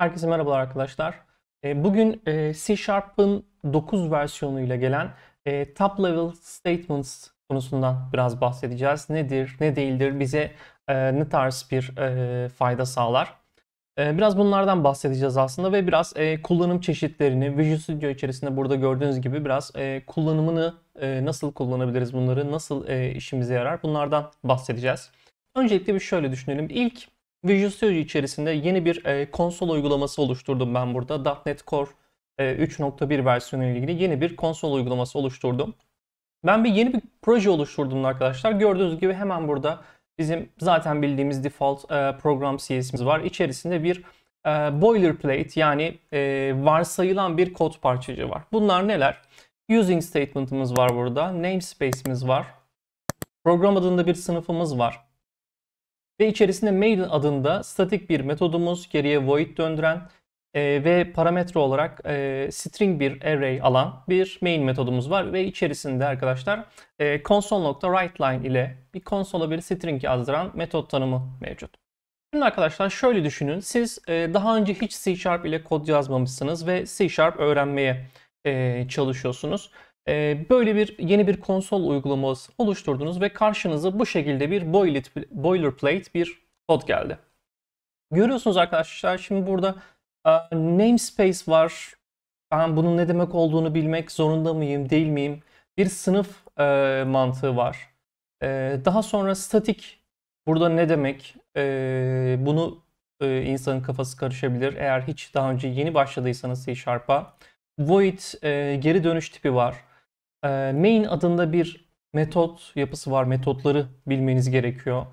Herkese merhabalar arkadaşlar. Ee, bugün e, C Sharp'ın 9 versiyonuyla gelen e, Top Level Statements konusundan biraz bahsedeceğiz. Nedir, ne değildir, bize e, ne tarz bir fayda sağlar? Biraz bunlardan bahsedeceğiz aslında ve biraz kullanım çeşitlerini, Visual Studio içerisinde burada gördüğünüz gibi biraz kullanımını nasıl kullanabiliriz bunları, nasıl işimize yarar bunlardan bahsedeceğiz. Öncelikle bir şöyle düşünelim. İlk Visual Studio içerisinde yeni bir e, konsol uygulaması oluşturdum ben burada. .NET Core e, 3.1 versiyonu ile ilgili yeni bir konsol uygulaması oluşturdum. Ben bir yeni bir proje oluşturdum arkadaşlar. Gördüğünüz gibi hemen burada bizim zaten bildiğimiz default e, program CS'imiz var. İçerisinde bir e, boilerplate yani e, varsayılan bir kod parçacığı var. Bunlar neler? Using statement'ımız var burada. Namespace'imiz var. Program adında bir sınıfımız var. Ve içerisinde maiden adında statik bir metodumuz geriye void döndüren e, ve parametre olarak e, string bir array alan bir main metodumuz var. Ve içerisinde arkadaşlar e, console.writeLine ile bir konsola bir string yazdıran metot tanımı mevcut. Şimdi arkadaşlar şöyle düşünün. Siz e, daha önce hiç C Sharp ile kod yazmamışsınız ve C Sharp öğrenmeye e, çalışıyorsunuz. Ee, böyle bir yeni bir konsol uygulaması oluşturdunuz ve karşınıza bu şekilde bir boilerplate bir kod geldi. Görüyorsunuz arkadaşlar şimdi burada namespace var. Ben bunun ne demek olduğunu bilmek zorunda mıyım, değil miyim? Bir sınıf e, mantığı var. E, daha sonra statik burada ne demek? E, bunu insanın kafası karışabilir. Eğer hiç daha önce yeni başladıysanız C Sharp'a. Void geri dönüş tipi var. Ee, main adında bir metot yapısı var. Metotları bilmeniz gerekiyor.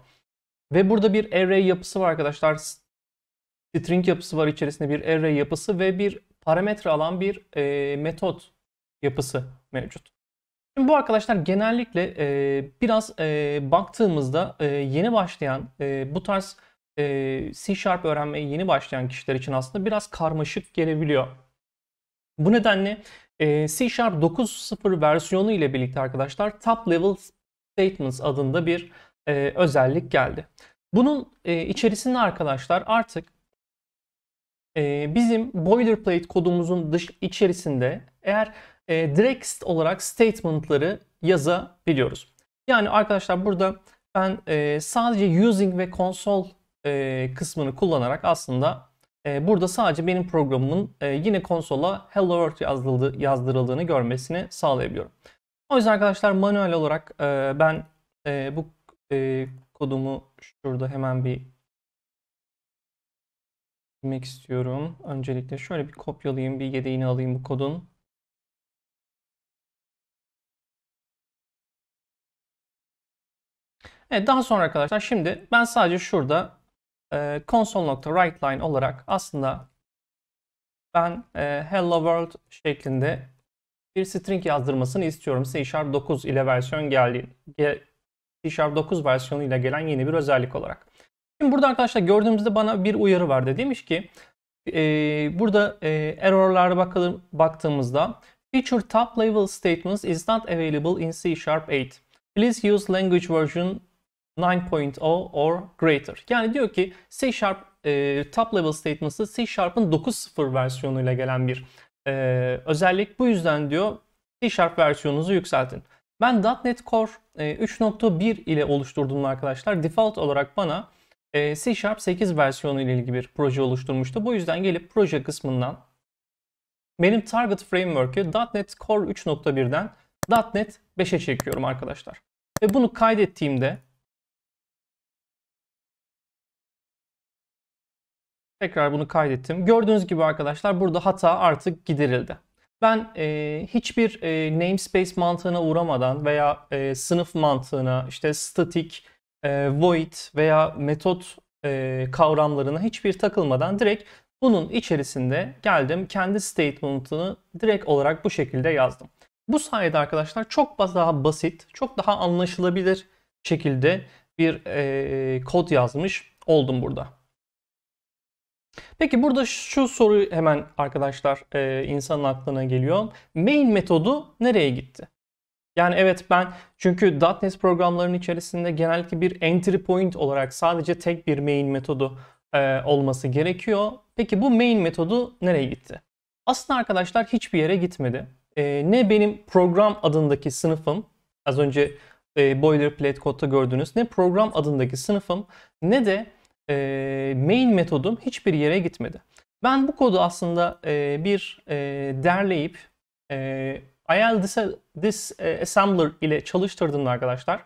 Ve burada bir array yapısı var arkadaşlar. String yapısı var içerisinde bir array yapısı ve bir parametre alan bir e, metot yapısı mevcut. Şimdi bu arkadaşlar genellikle e, biraz e, baktığımızda e, yeni başlayan e, bu tarz e, C Sharp öğrenmeye yeni başlayan kişiler için aslında biraz karmaşık gelebiliyor. Bu nedenle e, C Sharp 9.0 versiyonu ile birlikte arkadaşlar Top Level Statements adında bir e, özellik geldi. Bunun e, içerisinde arkadaşlar artık e, bizim boilerplate kodumuzun dış içerisinde eğer e, direkt olarak statement'ları yazabiliyoruz. Yani arkadaşlar burada ben e, sadece using ve console e, kısmını kullanarak aslında ee, burada sadece benim programımın e, yine konsola Hello World yazıldı, yazdırıldığını görmesini sağlayabiliyorum. O yüzden arkadaşlar manuel olarak e, ben e, bu kodumu şurada hemen bir bilmek istiyorum. Öncelikle şöyle bir kopyalayayım, bir yedeğini alayım bu kodun. Evet daha sonra arkadaşlar şimdi ben sadece şurada e, ee, console.writeLine olarak aslında ben e, hello world şeklinde bir string yazdırmasını istiyorum. C Sharp 9 ile versiyon geldi. C Sharp 9 versiyonu ile gelen yeni bir özellik olarak. Şimdi burada arkadaşlar gördüğümüzde bana bir uyarı verdi. Demiş ki e, burada e, errorlara bakalım, baktığımızda feature top level statements is not available in C Sharp 8. Please use language version 9.0 or greater. Yani diyor ki C Sharp e, top level statements'ı C Sharp'ın 9.0 versiyonuyla gelen bir e, özellik. Bu yüzden diyor C Sharp versiyonunuzu yükseltin. Ben .NET Core e, 3.1 ile oluşturdum arkadaşlar. Default olarak bana e, C Sharp 8 versiyonu ile ilgili bir proje oluşturmuştu. Bu yüzden gelip proje kısmından benim target framework'ü .NET Core 3.1'den .NET 5'e çekiyorum arkadaşlar. Ve bunu kaydettiğimde Tekrar bunu kaydettim. Gördüğünüz gibi arkadaşlar burada hata artık giderildi. Ben e, hiçbir e, namespace mantığına uğramadan veya e, sınıf mantığına işte static, e, void veya metot e, kavramlarına hiçbir takılmadan direkt bunun içerisinde geldim kendi statement'ını direkt olarak bu şekilde yazdım. Bu sayede arkadaşlar çok daha basit, çok daha anlaşılabilir şekilde bir e, kod yazmış oldum burada. Peki burada şu soru hemen arkadaşlar e, insanın aklına geliyor. Main metodu nereye gitti? Yani evet ben çünkü .NET programlarının içerisinde genellikle bir entry point olarak sadece tek bir main metodu e, olması gerekiyor. Peki bu main metodu nereye gitti? Aslında arkadaşlar hiçbir yere gitmedi. E, ne benim program adındaki sınıfım az önce e, boilerplate kodda gördünüz ne program adındaki sınıfım ne de e, main metodum hiçbir yere gitmedi. Ben bu kodu aslında e, bir e, derleyip e, IL disassembler ile çalıştırdım arkadaşlar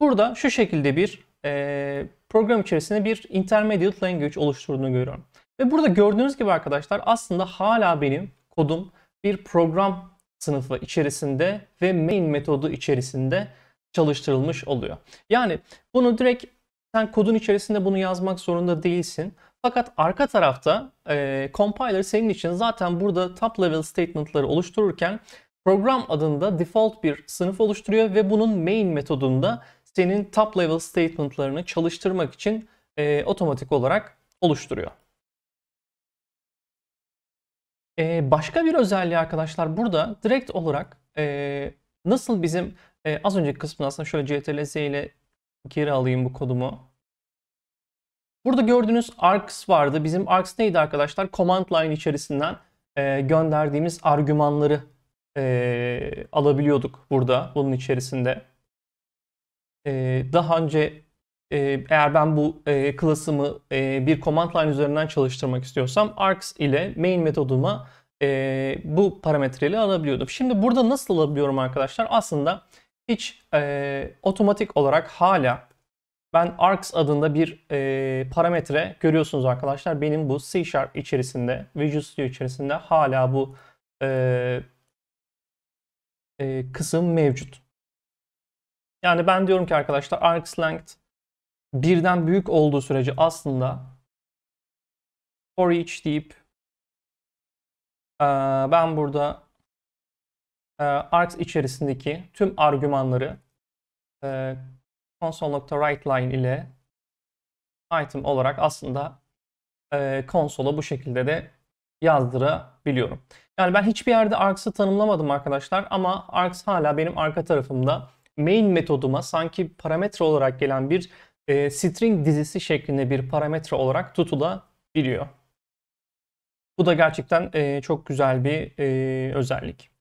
burada şu şekilde bir e, program içerisinde bir intermediate language oluşturduğunu görüyorum. Ve burada gördüğünüz gibi arkadaşlar aslında hala benim kodum bir program sınıfı içerisinde ve main metodu içerisinde çalıştırılmış oluyor. Yani bunu direkt sen kodun içerisinde bunu yazmak zorunda değilsin. Fakat arka tarafta e, compiler senin için zaten burada top level statement'ları oluştururken program adında default bir sınıf oluşturuyor ve bunun main metodunda senin top level statement'larını çalıştırmak için e, otomatik olarak oluşturuyor. E, başka bir özelliği arkadaşlar burada direkt olarak e, nasıl bizim e, az önceki kısmında aslında şöyle CTRL-Z ile Geri alayım bu kodumu. Burada gördüğünüz args vardı. Bizim args neydi arkadaşlar? Command line içerisinden e, gönderdiğimiz argümanları e, alabiliyorduk burada bunun içerisinde. E, daha önce e, eğer ben bu e, klasımı e, bir command line üzerinden çalıştırmak istiyorsam args ile main metoduma e, bu parametreyle alabiliyordum. Şimdi burada nasıl alabiliyorum arkadaşlar? Aslında hiç e, otomatik olarak hala ben arcs adında bir e, parametre görüyorsunuz arkadaşlar. Benim bu C Sharp içerisinde, Visual Studio içerisinde hala bu e, e, kısım mevcut. Yani ben diyorum ki arkadaşlar arcs length birden büyük olduğu sürece aslında for each deyip e, ben burada e, ee, args içerisindeki tüm argümanları e, console.writeLine ile item olarak aslında e, konsola bu şekilde de yazdırabiliyorum. Yani ben hiçbir yerde args'ı tanımlamadım arkadaşlar ama args hala benim arka tarafımda main metoduma sanki parametre olarak gelen bir e, string dizisi şeklinde bir parametre olarak tutulabiliyor. Bu da gerçekten e, çok güzel bir e, özellik.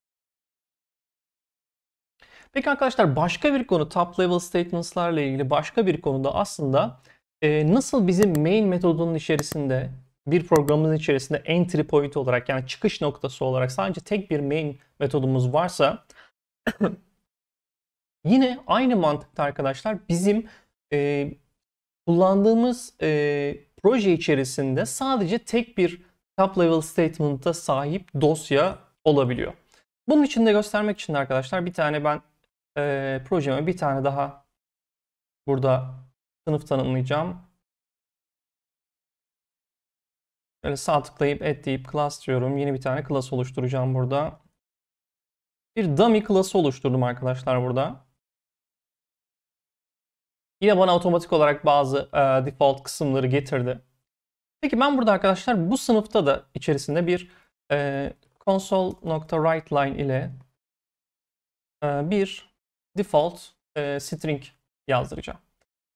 Peki arkadaşlar başka bir konu top level statements'larla ilgili başka bir konuda aslında e, nasıl bizim main metodunun içerisinde bir programımızın içerisinde entry point olarak yani çıkış noktası olarak sadece tek bir main metodumuz varsa yine aynı mantıkta arkadaşlar bizim e, kullandığımız e, proje içerisinde sadece tek bir top level statement'a sahip dosya olabiliyor. Bunun için de göstermek için de arkadaşlar bir tane ben e, projeme bir tane daha burada sınıf tanımlayacağım. Böyle sağ tıklayıp add deyip class diyorum. Yeni bir tane class oluşturacağım burada. Bir dummy class oluşturdum arkadaşlar burada. Yine bana otomatik olarak bazı e, default kısımları getirdi. Peki ben burada arkadaşlar bu sınıfta da içerisinde bir e, console.writeLine ile e, bir default e, string yazdıracağım.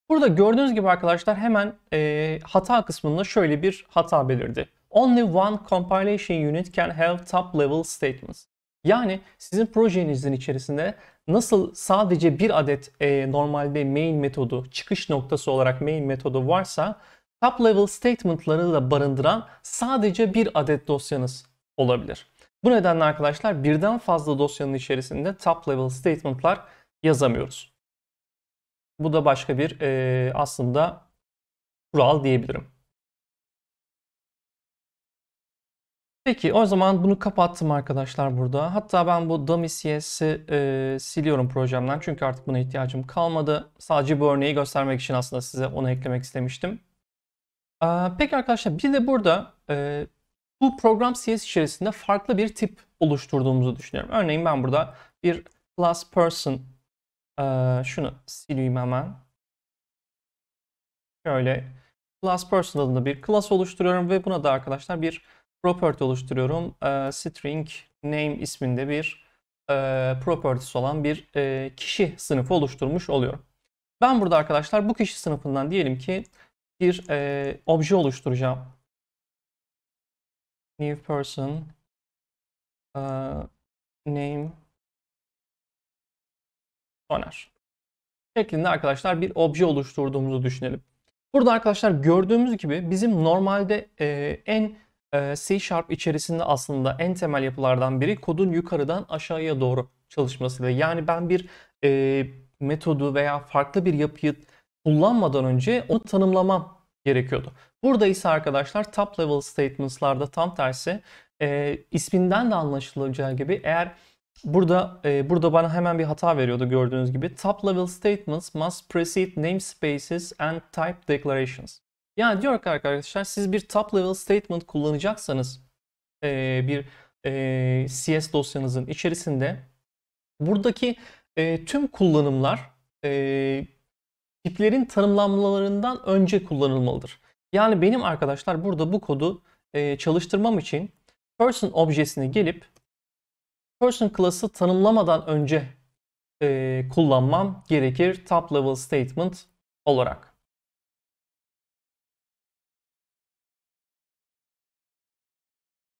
Burada gördüğünüz gibi arkadaşlar hemen e, hata kısmında şöyle bir hata belirdi. Only one compilation unit can have top level statements. Yani sizin projenizin içerisinde nasıl sadece bir adet e, normalde main metodu, çıkış noktası olarak main metodu varsa top level statement'ları da barındıran sadece bir adet dosyanız olabilir. Bu nedenle arkadaşlar birden fazla dosyanın içerisinde top level statement'lar yazamıyoruz. Bu da başka bir e, aslında kural diyebilirim. Peki o zaman bunu kapattım arkadaşlar burada. Hatta ben bu dummy CS'i e, siliyorum projemden. Çünkü artık buna ihtiyacım kalmadı. Sadece bu örneği göstermek için aslında size onu eklemek istemiştim. E, peki arkadaşlar bir de burada e, bu program CS içerisinde farklı bir tip oluşturduğumuzu düşünüyorum. Örneğin ben burada bir class person şunu sileyim hemen. Şöyle class person adında bir class oluşturuyorum ve buna da arkadaşlar bir property oluşturuyorum. string name isminde bir properties olan bir kişi sınıfı oluşturmuş oluyorum. Ben burada arkadaşlar bu kişi sınıfından diyelim ki bir obje oluşturacağım. New person name soner şeklinde arkadaşlar bir obje oluşturduğumuzu düşünelim. Burada arkadaşlar gördüğümüz gibi bizim normalde e, en e, C Sharp içerisinde aslında en temel yapılardan biri kodun yukarıdan aşağıya doğru çalışmasıyla. Yani ben bir e, metodu veya farklı bir yapıyı kullanmadan önce onu tanımlamam gerekiyordu. Burada ise arkadaşlar top level statements'larda tam tersi e, isminden de anlaşılacağı gibi eğer Burada e, burada bana hemen bir hata veriyordu gördüğünüz gibi. Top level statements must precede namespaces and type declarations. Yani diyor ki arkadaşlar siz bir top level statement kullanacaksanız e, bir e, CS dosyanızın içerisinde buradaki e, tüm kullanımlar e, tiplerin tanımlamalarından önce kullanılmalıdır. Yani benim arkadaşlar burada bu kodu e, çalıştırmam için person objesine gelip person class'ı tanımlamadan önce e, kullanmam gerekir top level statement olarak.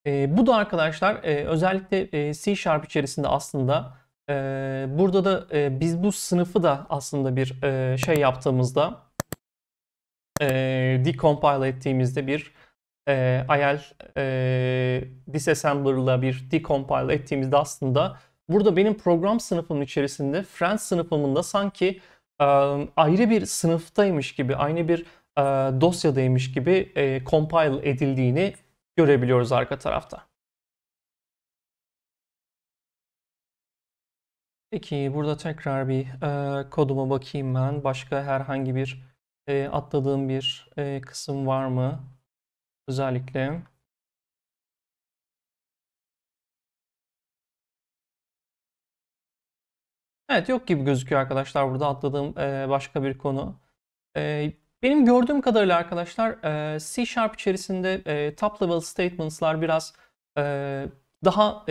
E, bu da arkadaşlar e, özellikle e, C Sharp içerisinde aslında e, burada da e, biz bu sınıfı da aslında bir e, şey yaptığımızda e, decompile ettiğimizde bir e, IL e, disassembler'la bir decompile ettiğimizde aslında burada benim program sınıfımın içerisinde friends sınıfımında sanki e, ayrı bir sınıftaymış gibi, aynı bir e, dosyadaymış gibi e, compile edildiğini görebiliyoruz arka tarafta. Peki burada tekrar bir e, koduma bakayım ben. Başka herhangi bir e, atladığım bir e, kısım var mı? özellikle Evet yok gibi gözüküyor arkadaşlar burada atladığım başka bir konu. benim gördüğüm kadarıyla arkadaşlar C Sharp içerisinde e, top level statements'lar biraz daha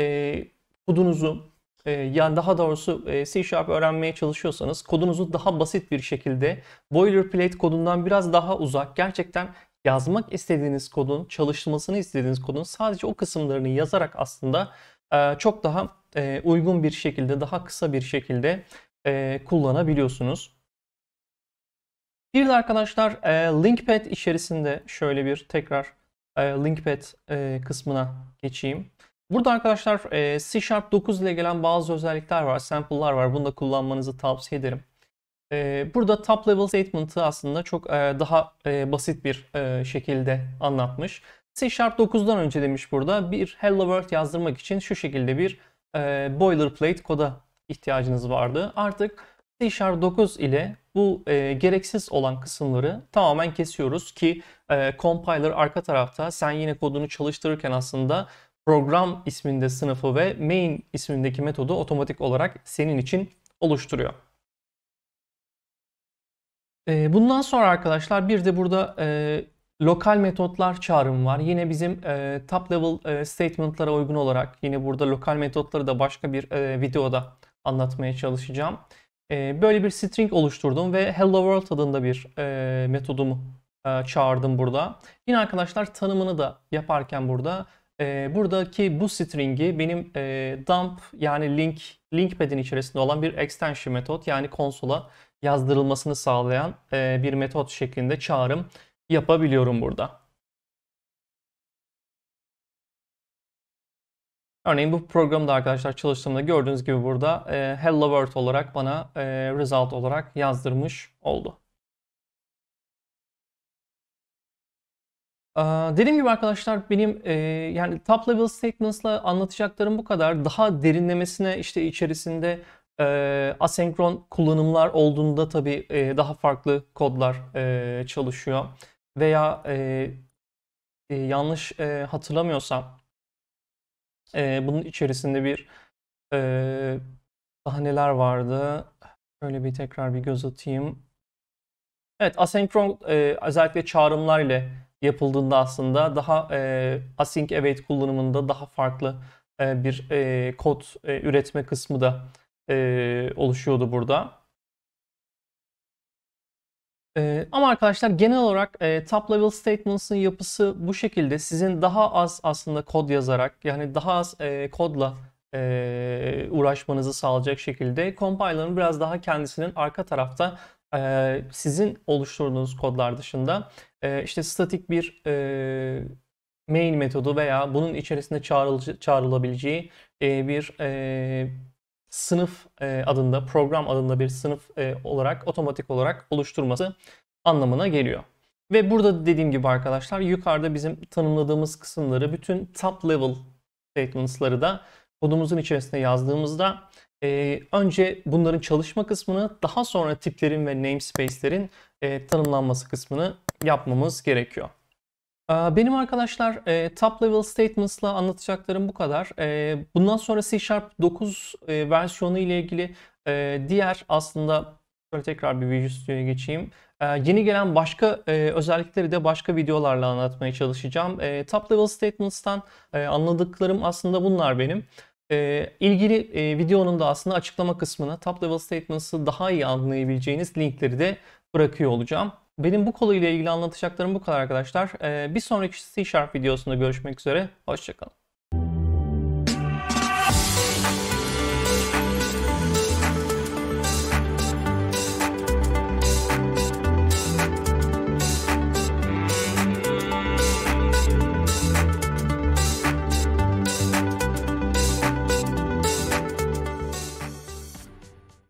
kodunuzu yani daha doğrusu C Sharp öğrenmeye çalışıyorsanız kodunuzu daha basit bir şekilde boilerplate kodundan biraz daha uzak gerçekten yazmak istediğiniz kodun, çalışmasını istediğiniz kodun sadece o kısımlarını yazarak aslında e, çok daha e, uygun bir şekilde, daha kısa bir şekilde e, kullanabiliyorsunuz. Bir de arkadaşlar Linkpad içerisinde şöyle bir tekrar Linkpad kısmına geçeyim. Burada arkadaşlar C Sharp 9 ile gelen bazı özellikler var, sample'lar var. Bunu da kullanmanızı tavsiye ederim. Ee, burada top level statement'ı aslında çok e, daha e, basit bir e, şekilde anlatmış. C Sharp 9'dan önce demiş burada bir Hello World yazdırmak için şu şekilde bir boilerplate koda ihtiyacınız vardı. Artık C Sharp 9 ile bu gereksiz olan kısımları tamamen kesiyoruz ki compiler arka tarafta sen yine kodunu çalıştırırken aslında program isminde sınıfı ve main ismindeki metodu otomatik olarak senin için oluşturuyor. E, bundan sonra arkadaşlar bir de burada e, lokal metotlar çağrım var. Yine bizim e, top level e, statement'lara uygun olarak yine burada lokal metotları da başka bir e, videoda anlatmaya çalışacağım. E, böyle bir string oluşturdum ve hello world adında bir e, metodumu e, çağırdım burada. Yine arkadaşlar tanımını da yaparken burada e, buradaki bu string'i benim e, dump yani link link pad'in içerisinde olan bir extension metot yani konsola yazdırılmasını sağlayan e, bir metot şeklinde çağrım yapabiliyorum burada. Örneğin bu programda arkadaşlar çalıştığımda gördüğünüz gibi burada e, Hello World olarak bana e, result olarak yazdırmış oldu. Ee, dediğim gibi arkadaşlar benim e, yani top level statements'la anlatacaklarım bu kadar. Daha derinlemesine işte içerisinde e, asenkron kullanımlar olduğunda tabii e, daha farklı kodlar e, çalışıyor. Veya e, e, yanlış e, hatırlamıyorsam e, bunun içerisinde bir e, daha neler vardı? Şöyle bir tekrar bir göz atayım. Evet asenkron e, özellikle çağrımlar ile yapıldığında aslında daha e, async await kullanımında daha farklı e, bir e, kod e, üretme kısmı da e, oluşuyordu burada. Ee, ama arkadaşlar genel olarak e, top level statements'ın yapısı bu şekilde. Sizin daha az aslında kod yazarak yani daha az e, kodla e, uğraşmanızı sağlayacak şekilde compiler'ın biraz daha kendisinin arka tarafta e, sizin oluşturduğunuz kodlar dışında e, işte statik bir e, main metodu veya bunun içerisinde çağrıl çağrılabileceği e, bir e, sınıf e, adında, program adında bir sınıf e, olarak otomatik olarak oluşturması anlamına geliyor. Ve burada dediğim gibi arkadaşlar yukarıda bizim tanımladığımız kısımları bütün top level statements'ları da kodumuzun içerisine yazdığımızda e, önce bunların çalışma kısmını daha sonra tiplerin ve namespace'lerin tanımlanması kısmını yapmamız gerekiyor. Ee, benim arkadaşlar e, top level statements'la anlatacaklarım bu kadar. Ee, bundan sonra C Sharp 9 e, versiyonu ile ilgili e, diğer aslında şöyle tekrar bir Visual Studio'ya geçeyim. Ee, yeni gelen başka özellikleri de başka videolarla anlatmaya çalışacağım. Top level statements'tan anladıklarım aslında bunlar benim. E, ilgili e, videonun da aslında açıklama kısmına top level statements'ı daha iyi anlayabileceğiniz linkleri de bırakıyor olacağım. Benim bu konuyla ilgili anlatacaklarım bu kadar arkadaşlar. Ee, bir sonraki C Sharp videosunda görüşmek üzere. Hoşçakalın.